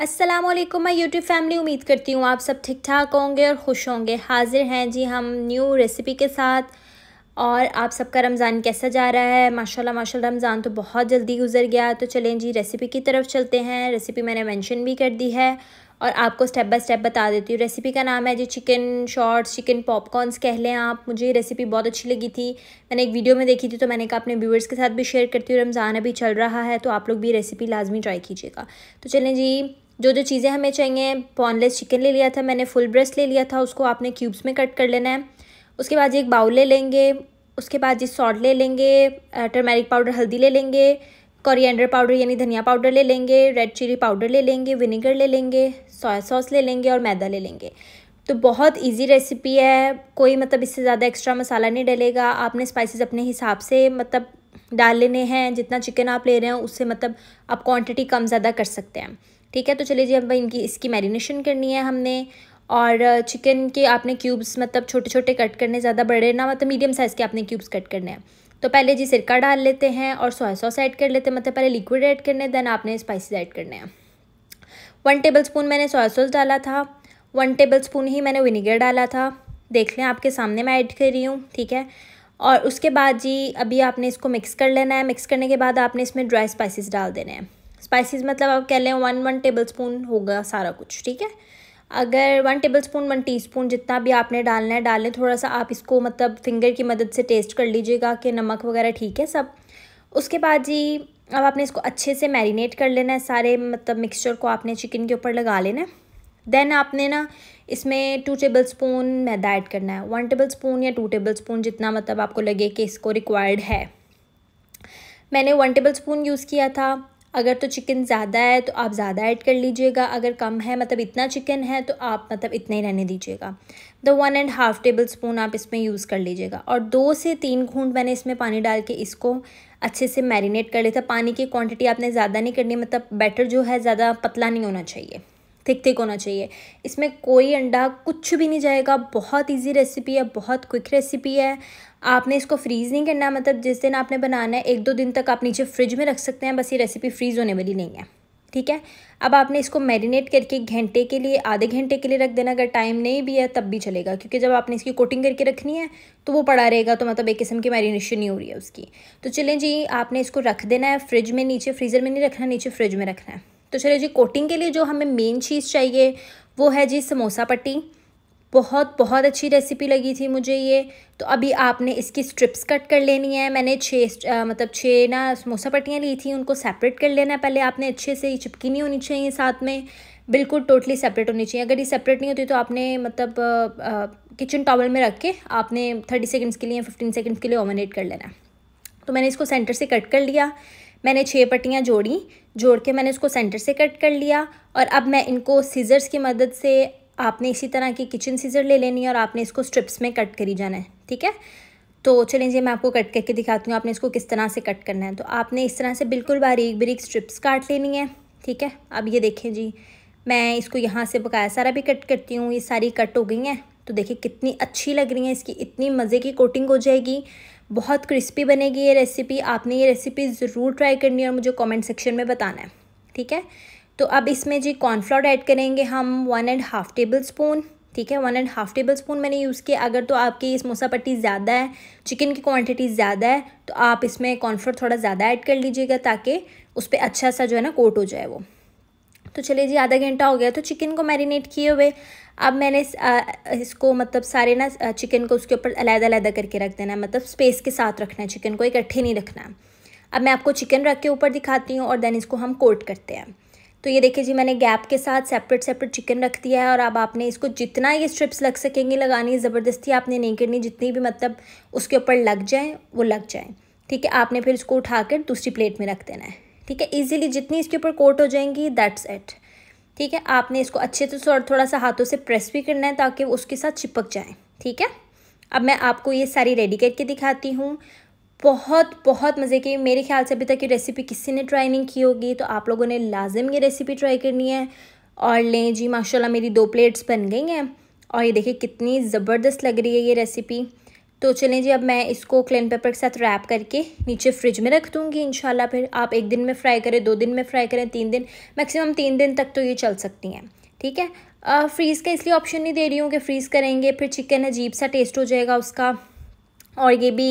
असलम मैं YouTube family उम्मीद करती हूँ आप सब ठीक ठाक होंगे और खुश होंगे हाजिर हैं जी हम न्यू रेसिपी के साथ और आप सबका रमज़ान कैसा जा रहा है माशाल्लाह माशाल्लाह रमज़ान तो बहुत जल्दी गुजर गया तो चलें जी रेसिपी की तरफ चलते हैं रेसिपी मैंने मेंशन भी कर दी है और आपको स्टेप बाय स्टेप बता देती हूँ रेसिपी का नाम है जी चिकन शॉर्ट्स चिकन पॉपकॉर्नस कह लें आप मुझे ये रेसिपी बहुत अच्छी लगी थी मैंने एक वीडियो में देखी थी तो मैंने कहा अपने व्यूअर्स के साथ भी शेयर करती हूँ रमज़ान अभी चल रहा है तो आप लोग भी रेसिपी लाजमी ट्राई कीजिएगा तो चलें जी जो जो चीज़ें हमें चाहिए पॉनलेस चिकन ले लिया था मैंने फुल ब्रेस्ट ले लिया था उसको आपने क्यूब्स में कट कर लेना है उसके बाद एक बाउल ले लेंगे उसके बाद जी सॉल्ट ले लेंगे टर्मेरिक पाउडर हल्दी ले लेंगे कोरिएंडर पाउडर यानी धनिया पाउडर ले लेंगे रेड चिली पाउडर ले लेंगे विनेगर ले लेंगे सोया सॉस ले लेंगे और मैदा ले लेंगे तो बहुत इजी रेसिपी है कोई मतलब इससे ज़्यादा एक्स्ट्रा मसाला नहीं डलेगा आपने स्पाइसेस अपने हिसाब से मतलब डाल लेने हैं जितना चिकन आप ले रहे हैं उससे मतलब आप क्वांटिटी कम ज़्यादा कर सकते हैं ठीक है तो चलिए जी अब इनकी इसकी मैरिनेशन करनी है हमने और चिकन के आपने क्यूब्स मतलब छोटे छोटे कट करने ज़्यादा बड़े ना मतलब मीडियम साइज़ के आपने क्यूब्स कट करने हैं तो पहले जी सिरका डाल लेते हैं और सोया सॉस ऐड कर लेते हैं मतलब पहले लिक्विड ऐड करने देन आपने स्पाइसिस ऐड करने हैं वन टेबल स्पून मैंने सोया सॉस डाला था वन टेबल स्पून ही मैंने विनीगर डाला था देख लें आपके सामने मैं ऐड कर रही हूँ ठीक है और उसके बाद जी अभी आपने इसको मिक्स कर लेना है मिक्स करने के बाद आपने इसमें ड्राई स्पाइसेस डाल देने हैं स्पाइसेस मतलब आप कह लें वन वन टेबल स्पून होगा सारा कुछ ठीक है अगर one tablespoon one teaspoon जितना भी आपने डालना है डालें थोड़ा सा आप इसको मतलब फिंगर की मदद से टेस्ट कर लीजिएगा कि नमक वगैरह ठीक है सब उसके बाद जी अब आपने इसको अच्छे से मैरिनेट कर लेना है सारे मतलब मिक्सचर को आपने चिकन के ऊपर लगा लेना है देन आपने ना इसमें टू टेबल स्पून मैदा ऐड करना है वन टेबल स्पून या टू टेबल स्पून जितना मतलब आपको लगे कि इसको रिक्वायर्ड है मैंने वन टेबल स्पून यूज़ किया था अगर तो चिकन ज़्यादा है तो आप ज़्यादा ऐड कर लीजिएगा अगर कम है मतलब इतना चिकन है तो आप मतलब इतना ही रहने दीजिएगा the one and half tablespoon आप इसमें यूज़ कर लीजिएगा और दो से तीन घूंट मैंने इसमें पानी डाल के इसको अच्छे से मैरिनेट कर लिया था पानी की क्वांटिटी आपने ज़्यादा नहीं करनी मतलब बैटर जो है ज़्यादा पतला नहीं होना चाहिए थिक थिक होना चाहिए इसमें कोई अंडा कुछ भी नहीं जाएगा बहुत इजी रेसिपी है बहुत क्विक रेसिपी है आपने इसको फ्रीज़ नहीं करना मतलब जिस दिन आपने बनाना है एक दो दिन तक आप नीचे फ्रिज में रख सकते हैं बस ये रेसिपी फ्रीज़ होने वाली नहीं है ठीक है अब आपने इसको मैरिनेट करके घंटे के लिए आधे घंटे के लिए रख देना अगर टाइम नहीं भी है तब भी चलेगा क्योंकि जब आपने इसकी कोटिंग करके रखनी है तो वो पड़ा रहेगा तो मतलब एक किस्म की मैरिनेशन नहीं हो रही है उसकी तो चलें जी आपने इसको रख देना है फ्रिज में नीचे फ्रीज़र में नहीं रखना नीचे फ्रिज में रखना है तो चलिए जी कोटिंग के लिए जो हमें मेन चीज़ चाहिए वो है जी समोसा पट्टी बहुत बहुत अच्छी रेसिपी लगी थी मुझे ये तो अभी आपने इसकी स्ट्रिप्स कट कर लेनी है मैंने छः मतलब छः ना समोसा पट्टियाँ ली थी उनको सेपरेट कर लेना है पहले आपने अच्छे से चिपकी नहीं होनी चाहिए साथ में बिल्कुल टोटली सेपरेट होनी चाहिए अगर ये सेपरेट नहीं होती तो आपने मतलब किचन टॉवल में रख के आपने थर्टी सेकेंड्स के लिए फिफ्टीन सेकेंड्स के लिए ओवनएट कर लेना है तो मैंने इसको सेंटर से कट कर लिया मैंने छः पट्टियाँ जोड़ी जोड़ के मैंने उसको सेंटर से कट कर लिया और अब मैं इनको सीज़र्स की मदद से आपने इसी तरह की किचन सीज़र ले लेनी है और आपने इसको स्ट्रिप्स में कट करी जाना है ठीक है तो चलें जी मैं आपको कट करके दिखाती हूँ आपने इसको किस तरह से कट करना है तो आपने इस तरह से बिल्कुल बारीक बारीक स्ट्रिप्स काट लेनी है ठीक है अब ये देखें जी मैं इसको यहाँ से बकाया सारा भी कट करती हूँ ये सारी कट हो गई हैं तो देखिए कितनी अच्छी लग रही हैं इसकी इतनी मज़े की कोटिंग हो जाएगी बहुत क्रिस्पी बनेगी ये रेसिपी आपने ये रेसिपी ज़रूर ट्राई करनी है और मुझे कमेंट सेक्शन में बताना है ठीक है तो अब इसमें जी कॉर्नफ्लावर ऐड करेंगे हम one and half tablespoon ठीक है one and half tablespoon मैंने यूज़ किया अगर तो आपकी समोसा पट्टी ज़्यादा है चिकन की क्वान्टिटी ज़्यादा है तो आप इसमें कॉर्नफ्लोर थोड़ा ज़्यादा ऐड कर लीजिएगा ताकि उस पर अच्छा सा जो है ना कोट हो जाए वो तो चले जी आधा घंटा हो गया तो चिकन को मैरिनेट किए हुए अब मैंने इसको मतलब सारे ना चिकन को उसके ऊपर अलहदा अलहदा करके रख देना है मतलब स्पेस के साथ रखना है चिकन को इकट्ठे नहीं रखना अब मैं आपको चिकन रख के ऊपर दिखाती हूँ और देन इसको हम कोट करते हैं तो ये देखिए जी मैंने गैप के साथ सेपरेट सेपरेट चिकन रख दिया है और अब आपने इसको जितना ये स्ट्रिप्स लग सकेंगी लगानी ज़बरदस्ती आपने नहीं करनी जितनी भी मतलब उसके ऊपर लग जाएँ वो लग जाएँ ठीक है आपने फिर इसको उठा कर दूसरी प्लेट में रख देना है ठीक है इजीली जितनी इसके ऊपर कोट हो जाएंगी दैट्स इट ठीक है आपने इसको अच्छे से तो थोड़ा सा हाथों से प्रेस भी करना है ताकि वो उसके साथ चिपक जाए ठीक है अब मैं आपको ये सारी रेडी करके दिखाती हूँ बहुत बहुत मज़े की मेरे ख्याल से अभी तक ये रेसिपी किसी ने ट्राई नहीं की होगी तो आप लोगों ने लाजम ये रेसिपी ट्राई करनी है और लें जी माशाल्लाह मेरी दो प्लेट्स बन गई हैं और ये देखिए कितनी ज़बरदस्त लग रही है ये रेसिपी तो चलें जी अब मैं इसको क्लेन पेपर के साथ रैप करके नीचे फ्रिज में रख दूँगी इन फिर आप एक दिन में फ्राई करें दो दिन में फ्राई करें तीन दिन मैक्सिमम तीन दिन तक तो ये चल सकती हैं ठीक है फ्रीज़ का इसलिए ऑप्शन नहीं दे रही हूँ कि फ्रीज़ करेंगे फिर चिकन अजीब सा टेस्ट हो जाएगा उसका और ये भी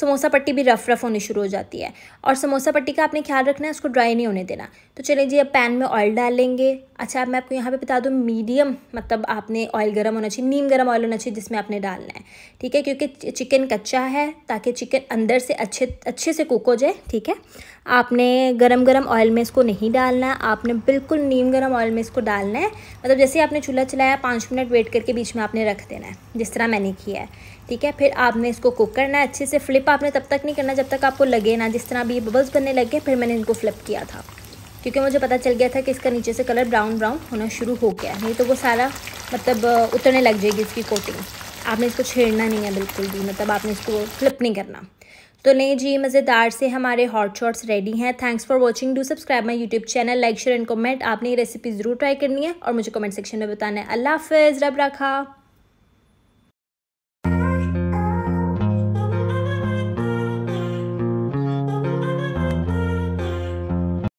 समोसा पट्टी भी रफ़ रफ़ होनी शुरू हो जाती है और समोसा पट्टी का आपने ख्याल रखना है उसको ड्राई नहीं होने देना तो चलिए जी अब पैन में ऑयल डाल लेंगे अच्छा मैं आपको यहाँ पे बता दूँ मीडियम मतलब आपने ऑयल गर्म होना चाहिए नीम गर्म ऑयल होना चाहिए जिसमें आपने डालना है ठीक है क्योंकि चिकन कच्चा है ताकि चिकन अंदर से अच्छे अच्छे से कुक हो जाए ठीक है आपने गरम गरम ऑयल में इसको नहीं डालना है आपने बिल्कुल नीम गरम ऑयल में इसको डालना है मतलब जैसे आपने चूल्हा चलाया पाँच मिनट वेट करके बीच में आपने रख देना है जिस तरह मैंने किया है ठीक है फिर आपने इसको कुक करना है अच्छे से फ्लिप आपने तब तक नहीं करना जब तक आपको लगे ना जिस तरह अभी बबल्स बनने लग गए फिर मैंने इनको फ्लिप किया था क्योंकि मुझे पता चल गया था कि इसका नीचे से कलर ब्राउन ब्राउन होना शुरू हो गया नहीं तो वो सारा मतलब उतरने लग जाएगी इसकी कोटिंग आपने इसको छेड़ना नहीं है बिल्कुल भी मतलब आपने इसको फ्लिप नहीं करना तो नहीं जी मज़ेदार से हमारे हॉट शॉट्स रेडी हैं thanks for watching do subscribe my YouTube channel like share and comment आपने ये रेसिपी ज़रूर ट्राई करनी है और मुझे कमेंट सेक्शन में बताना है अल्लाह हाफ़ रब रखा